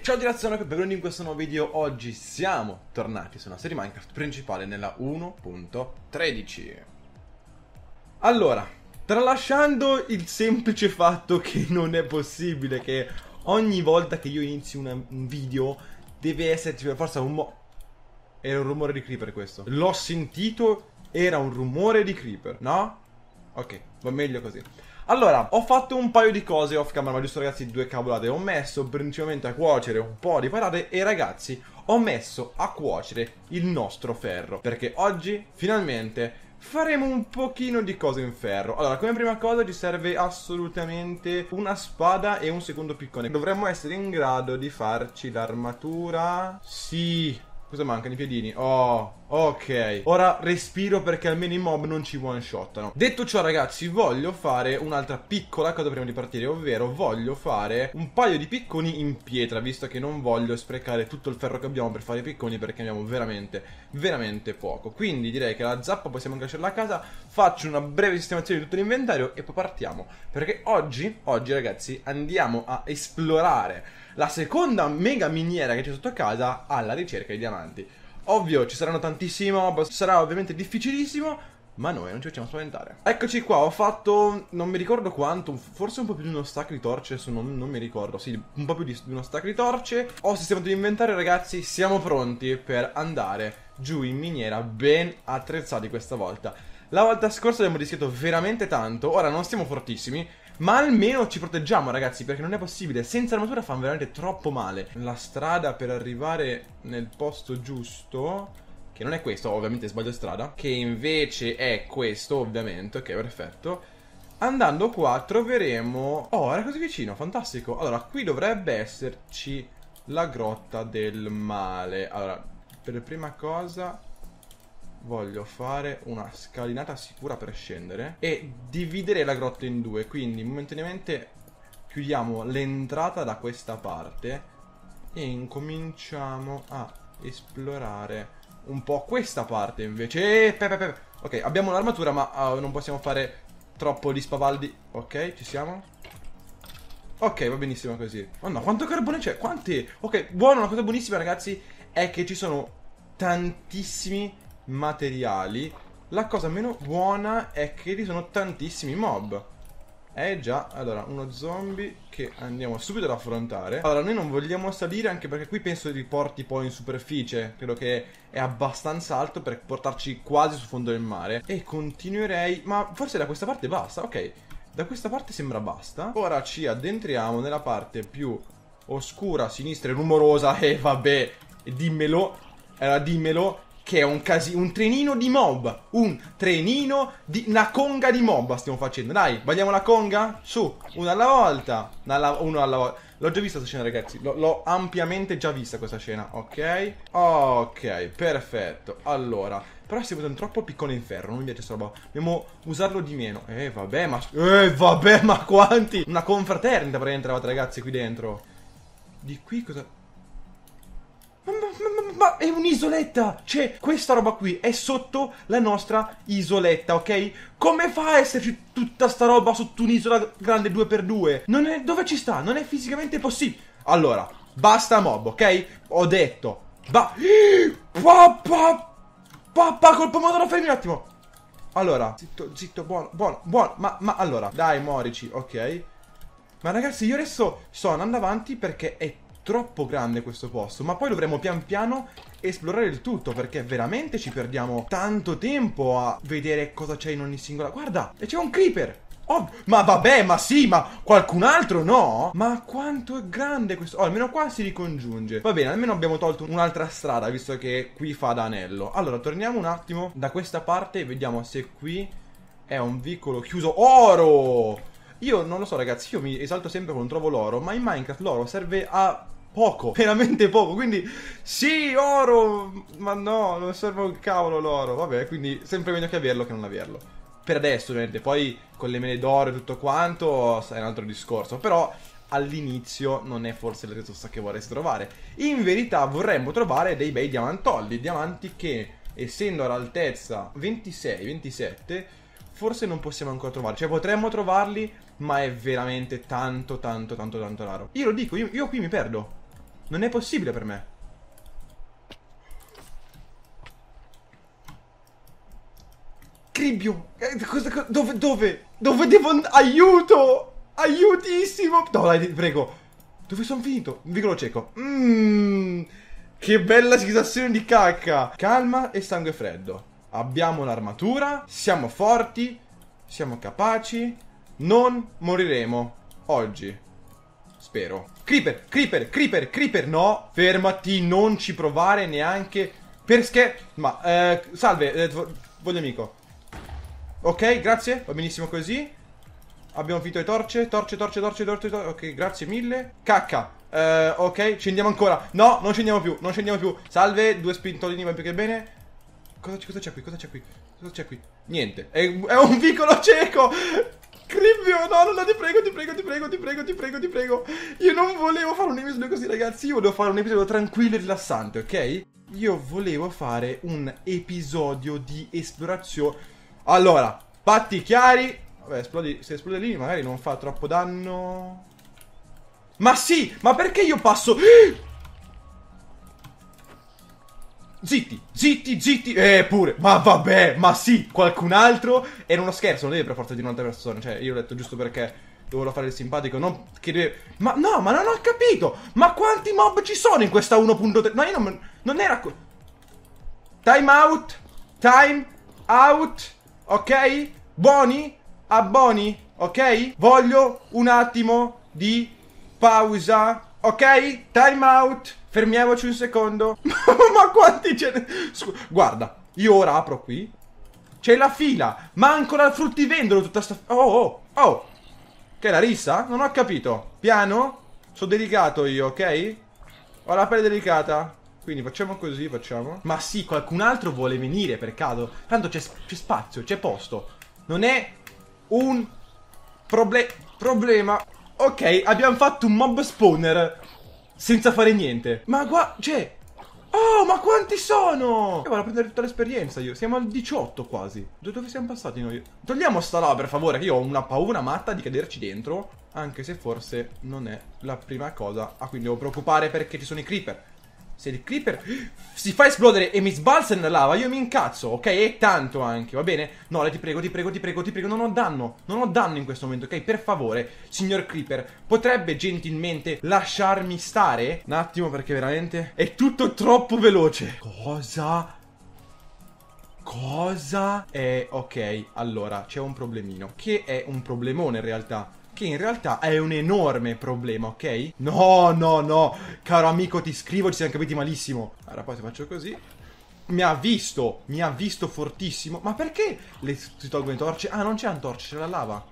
Ciao di Razzano e benvenuti in questo nuovo video. Oggi siamo tornati sulla serie Minecraft principale nella 1.13. Allora, tralasciando il semplice fatto che non è possibile che ogni volta che io inizio una, un video deve esserci per forza un mo... Era un rumore di creeper questo. L'ho sentito, era un rumore di creeper, no? Ok, va meglio così. Allora, ho fatto un paio di cose off camera, ma giusto ragazzi, due cavolate. Ho messo principalmente a cuocere un po' di patate e ragazzi, ho messo a cuocere il nostro ferro. Perché oggi, finalmente, faremo un pochino di cose in ferro Allora, come prima cosa ci serve assolutamente una spada e un secondo piccone Dovremmo essere in grado di farci l'armatura Sì, Cosa mancano i piedini? Oh, ok. Ora respiro perché almeno i mob non ci one shottano. Detto ciò, ragazzi, voglio fare un'altra piccola cosa prima di partire, ovvero voglio fare un paio di picconi in pietra, visto che non voglio sprecare tutto il ferro che abbiamo per fare i picconi perché abbiamo veramente, veramente poco. Quindi direi che la zappa possiamo anche lasciarla a casa, faccio una breve sistemazione di tutto l'inventario e poi partiamo. Perché oggi, oggi ragazzi, andiamo a esplorare la seconda mega miniera che c'è sotto casa alla ricerca di diamanti importanti. Ovvio, ci saranno tantissimi mob, sarà ovviamente difficilissimo, ma noi non ci facciamo spaventare. Eccoci qua, ho fatto, non mi ricordo quanto, forse un po' più di uno stack di torce, adesso non, non mi ricordo, sì, un po' più di, di uno stack di torce. Ho sistemato l'inventario, ragazzi, siamo pronti per andare giù in miniera, ben attrezzati questa volta. La volta scorsa abbiamo rischiato veramente tanto, ora non stiamo fortissimi, ma almeno ci proteggiamo, ragazzi, perché non è possibile. Senza armatura fa veramente troppo male. La strada per arrivare nel posto giusto... Che non è questo, ovviamente sbaglio strada. Che invece è questo, ovviamente. Ok, perfetto. Andando qua troveremo... Oh, era così vicino, fantastico. Allora, qui dovrebbe esserci la grotta del male. Allora, per prima cosa voglio fare una scalinata sicura per scendere e dividere la grotta in due, quindi momentaneamente chiudiamo l'entrata da questa parte e incominciamo a esplorare un po' questa parte invece. Eh, pe, pe, pe. Ok, abbiamo l'armatura ma uh, non possiamo fare troppo di spavaldi. Ok, ci siamo. Ok, va benissimo così. Oh no, quanto carbone c'è? Quanti? Ok, buono, una cosa buonissima ragazzi è che ci sono tantissimi materiali La cosa meno buona è che ci sono tantissimi mob eh già, allora, uno zombie che andiamo subito ad affrontare. Allora, noi non vogliamo salire anche perché qui penso di porti poi in superficie. Credo che è abbastanza alto per portarci quasi sul fondo del mare. E continuerei... Ma forse da questa parte basta, ok. Da questa parte sembra basta. Ora ci addentriamo nella parte più oscura, sinistra e rumorosa. E eh, vabbè, dimmelo. Era dimmelo che è un, casino, un trenino di mob. Un trenino di... una conga di mob stiamo facendo. Dai, balliamo la conga? Su, una alla volta. Una alla... Uno alla volta. L'ho già vista questa scena, ragazzi. L- l'ho ampiamente già vista questa scena, ok? Ok, perfetto. Allora, però stiamo usando troppo piccone in ferro, non mi piace questa roba. Dobbiamo usarlo di meno. Eh, vabbè, ma... Eh, vabbè, ma quanti? Una confraternita praticamente eravate, ragazzi, qui dentro. Di qui cosa ma è un'isoletta! Cioè, questa roba qui è sotto la nostra isoletta, ok? Come fa a esserci tutta sta roba sotto un'isola grande 2x2? Non è... dove ci sta? Non è fisicamente possibile. Allora, basta mob, ok? Ho detto. Va... Papà! Papà col pomodoro, fermi un attimo! Allora, zitto, zitto, buono, buono, buono. Ma, ma allora, dai, morici, ok? Ma ragazzi, io adesso sto andando avanti perché è troppo grande questo posto, ma poi dovremo pian piano esplorare il tutto perché veramente ci perdiamo tanto tempo a vedere cosa c'è in ogni singola... Guarda, e c'è un creeper! Oh, ma vabbè, ma sì, ma qualcun altro no? Ma quanto è grande questo... Oh, almeno qua si ricongiunge. Va bene, almeno abbiamo tolto un'altra strada, visto che qui fa da anello. Allora, torniamo un attimo da questa parte e vediamo se qui è un vicolo chiuso. Oro! Io non lo so, ragazzi, io mi esalto sempre quando trovo l'oro, ma in Minecraft l'oro serve a poco, veramente poco, quindi sì, oro, ma no, non serve un cavolo l'oro, vabbè, quindi sempre meglio che averlo che non averlo. Per adesso, ovviamente, poi con le mele d'oro e tutto quanto è un altro discorso, però all'inizio non è forse la risorsa che vorresti trovare. In verità vorremmo trovare dei bei diamantolli, diamanti che, essendo all'altezza 26-27, forse non possiamo ancora trovarli. Cioè, potremmo trovarli, ma è veramente tanto, tanto, tanto, tanto raro. Io lo dico, io, io qui mi perdo. Non è possibile per me. Cribbio! Eh, dove, dove? Dove devo andare? Aiuto! Aiutissimo! No, dai, prego. Dove sono finito? Un vicolo cieco. Mmm... Che bella sensazione di cacca! Calma e sangue freddo. Abbiamo l'armatura, siamo forti, siamo capaci, non moriremo oggi spero. Creeper, creeper, creeper, creeper, no. Fermati, non ci provare neanche. Perché? Ma, eh, salve, eh, voglio amico. Ok, grazie, va benissimo così. Abbiamo finito le torce, torce, torce, torce, torce, torce. Ok, grazie mille. Cacca. Eh, ok, scendiamo ancora. No, non scendiamo più, non scendiamo più. Salve, due spintolini, va più che bene. Cosa c'è qui? Cosa c'è qui? Cosa c'è qui? Niente. È, è un vicolo cieco. Cribbio, oh, no, no, no, ti prego, ti prego, ti prego, ti prego, ti prego, ti prego. Io non volevo fare un episodio così, ragazzi. Io volevo fare un episodio tranquillo e rilassante, ok? Io volevo fare un episodio di esplorazione. Allora, patti chiari. Vabbè, esplodi, se esplode lì magari non fa troppo danno. Ma sì, ma perché io passo zitti, zitti, zitti. Eppure, eh, ma vabbè, ma sì, qualcun altro. Era uno scherzo, non deve per forza di un'altra persona. Cioè, io l'ho detto giusto perché dovevo fare il simpatico, non che deve... Ma no, ma non ho capito! Ma quanti mob ci sono in questa 1.3? No, io non... Non era... Time out! Time out! Ok? Buoni? Abboni? Ok? Voglio un attimo di pausa Ok? Time out. Fermiamoci un secondo. ma quanti ce ne... Guarda, io ora apro qui. C'è la fila. Manco la fruttivendolo tutta sta... Oh, oh, oh. Che è la rissa? Non ho capito. Piano? Sono delicato io, ok? Ho la pelle delicata. Quindi facciamo così, facciamo. Ma sì, qualcun altro vuole venire per caso. Tanto c'è spazio, c'è posto. Non è un proble problema ok, abbiamo fatto un mob spawner senza fare niente. Ma qua, cioè... Oh, ma quanti sono? Io vado a prendere tutta l'esperienza io. Siamo al 18 quasi. Dove siamo passati noi? Togliamo sta là, per favore, che io ho una paura matta di caderci dentro. Anche se forse non è la prima cosa a cui devo preoccupare perché ci sono i creeper. Se il creeper si fa esplodere e mi sbalza nella lava, io mi incazzo, ok? E tanto anche, va bene? No, ti prego, ti prego, ti prego, ti prego, non ho danno. Non ho danno in questo momento, ok? Per favore, signor creeper, potrebbe gentilmente lasciarmi stare? Un attimo, perché veramente è tutto troppo veloce. Cosa? Cosa? Eh, ok, allora, c'è un problemino. Che è un problemone in realtà che in realtà è un enorme problema, ok? No, no, no, caro amico, ti scrivo, ci siamo capiti malissimo. Allora poi se faccio così. Mi ha visto, mi ha visto fortissimo. Ma perché le, si tolgono le torce? Ah, non c'è un torce, c'è la lava.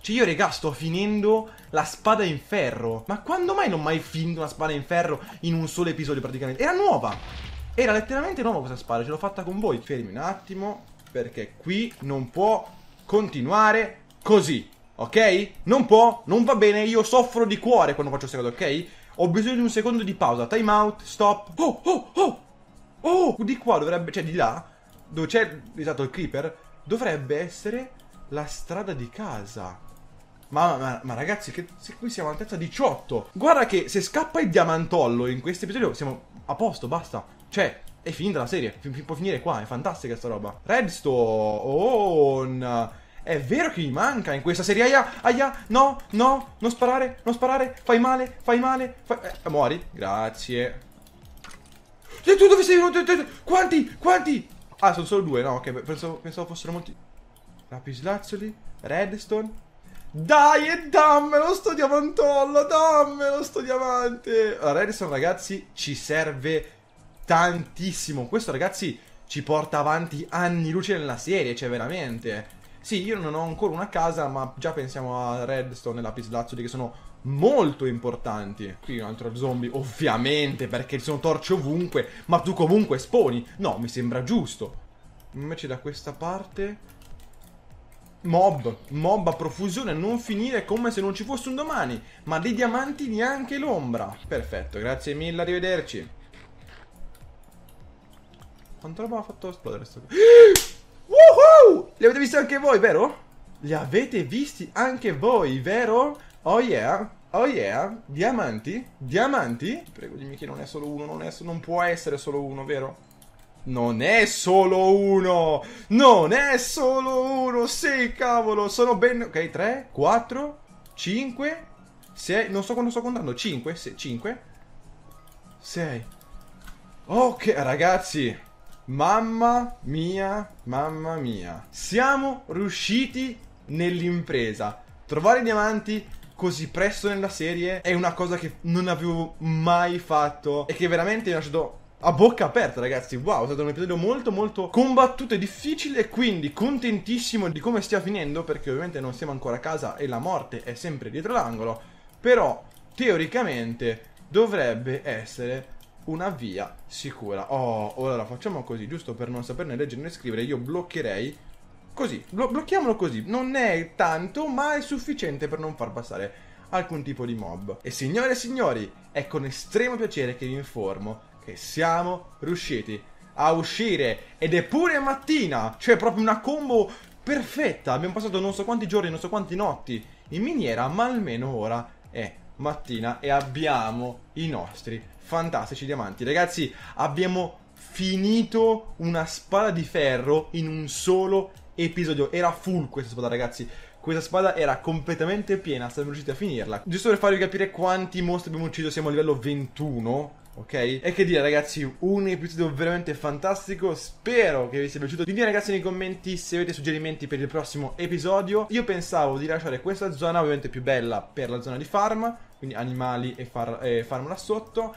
Cioè io regà sto finendo la spada in ferro. Ma quando mai non ho mai finito una spada in ferro in un solo episodio praticamente? Era nuova. Era letteralmente nuova questa spada, ce l'ho fatta con voi. Fermi un attimo, perché qui non può continuare così ok? Non può, non va bene, io soffro di cuore quando faccio secondo, ok? Ho bisogno di un secondo di pausa, time out, stop. Oh, oh, oh! Oh, di qua dovrebbe, cioè di là, dove c'è, esatto, il creeper, dovrebbe essere la strada di casa. Ma, ma, ma, ragazzi, che, se qui siamo all'altezza 18. Guarda che se scappa il diamantollo in questo episodio siamo a posto, basta. Cioè, è finita la serie. F può finire qua, è fantastica sta roba. Redstone. oh, è vero che mi manca in questa serie. Aia, aia, no, no, non sparare, non sparare, fai male, fai male, fai... Eh, muori, grazie. E tu dove sei Quanti, quanti? Ah, sono solo due, no, ok, pensavo, pensavo fossero molti. Lapislazzoli, redstone. Dai e dammelo sto diamantollo, dammelo sto diamante. Allora, redstone ragazzi, ci serve tantissimo. Questo ragazzi ci porta avanti anni luce nella serie, cioè veramente. Sì, io non ho ancora una casa, ma già pensiamo a Redstone e Lapis che sono molto importanti. Qui un altro zombie, ovviamente, perché ci sono torce ovunque, ma tu comunque sponi. No, mi sembra giusto. Invece da questa parte... Mob, mob a profusione, non finire come se non ci fosse un domani. Ma dei diamanti neanche l'ombra. Perfetto, grazie mille, arrivederci. Quanto roba ha fatto esplodere sto... Ah! Wow! Li avete visti anche voi, vero? Li avete visti anche voi, vero? Oh yeah! Oh yeah, diamanti? Diamanti? Prego dimmi che non è solo uno, non, è so non può essere solo uno, vero? Non è solo uno! Non è solo uno! Sì, cavolo! Sono ben... Ok, 3, 4, 5, 6... Non so quando sto contando. 5, 6, 5, 6. Ok, ragazzi. Mamma mia, mamma mia. Siamo riusciti nell'impresa. Trovare diamanti così presto nella serie è una cosa che non avevo mai fatto e che veramente mi ha lasciato a bocca aperta, ragazzi. Wow, è stato un episodio molto, molto combattuto e difficile. Quindi, contentissimo di come stia finendo. Perché, ovviamente, non siamo ancora a casa e la morte è sempre dietro l'angolo. Però, teoricamente, dovrebbe essere una via sicura. Oh, allora facciamo così, giusto per non saperne leggere né scrivere, io bloccherei così, blo blocchiamolo così. Non è tanto, ma è sufficiente per non far passare alcun tipo di mob. E signore e signori, è con estremo piacere che vi informo che siamo riusciti a uscire ed è pure mattina, cioè proprio una combo perfetta. Abbiamo passato non so quanti giorni, non so quanti notti in miniera, ma almeno ora è mattina e abbiamo i nostri fantastici diamanti. Ragazzi, abbiamo finito una spada di ferro in un solo episodio. Era full questa spada, ragazzi. Questa spada era completamente piena, siamo riusciti a finirla. Giusto per farvi capire quanti mostri abbiamo ucciso, siamo a livello 21 ok? E che dire ragazzi, un episodio veramente fantastico, spero che vi sia piaciuto. Dimmi ragazzi nei commenti se avete suggerimenti per il prossimo episodio. Io pensavo di lasciare questa zona ovviamente più bella per la zona di farm, quindi animali e far, eh, farm sotto.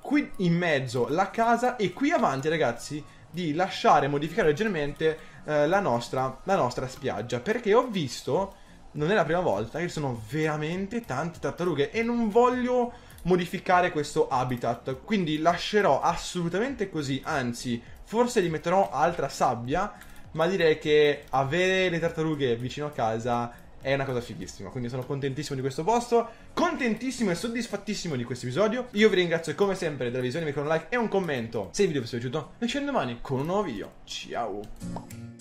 Qui in mezzo la casa e qui avanti ragazzi di lasciare modificare leggermente eh, la, nostra, la nostra spiaggia perché ho visto, non è la prima volta, che sono veramente tante tartarughe e non voglio modificare questo habitat quindi lascerò assolutamente così, anzi forse gli metterò altra sabbia ma direi che avere le tartarughe vicino a casa è una cosa fighissima. Quindi sono contentissimo di questo posto, contentissimo e soddisfattissimo di questo episodio. Io vi ringrazio come sempre della visione, mi un like e un commento. Se il video vi è piaciuto, noi ci vediamo domani con un nuovo video. Ciao!